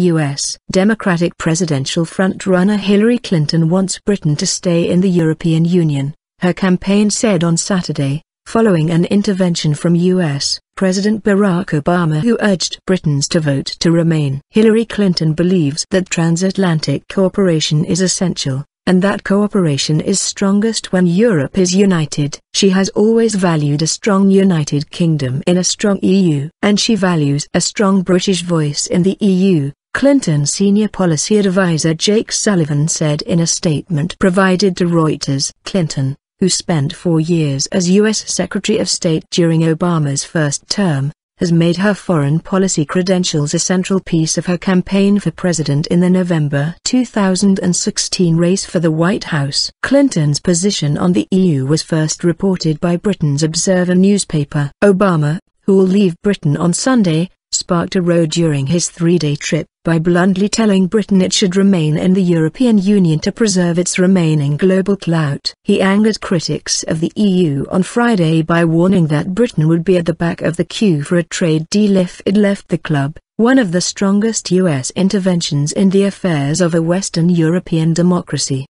U.S. Democratic presidential frontrunner Hillary Clinton wants Britain to stay in the European Union, her campaign said on Saturday, following an intervention from U.S. President Barack Obama who urged Britons to vote to remain. Hillary Clinton believes that transatlantic cooperation is essential, and that cooperation is strongest when Europe is united. She has always valued a strong United Kingdom in a strong EU, and she values a strong British voice in the EU. Clinton senior policy advisor Jake Sullivan said in a statement provided to Reuters. Clinton, who spent four years as U.S. Secretary of State during Obama's first term, has made her foreign policy credentials a central piece of her campaign for president in the November 2016 race for the White House. Clinton's position on the EU was first reported by Britain's Observer newspaper. Obama, who will leave Britain on Sunday, sparked a row during his three-day trip by bluntly telling Britain it should remain in the European Union to preserve its remaining global clout. He angered critics of the EU on Friday by warning that Britain would be at the back of the queue for a trade deal if it left the club, one of the strongest US interventions in the affairs of a Western European democracy.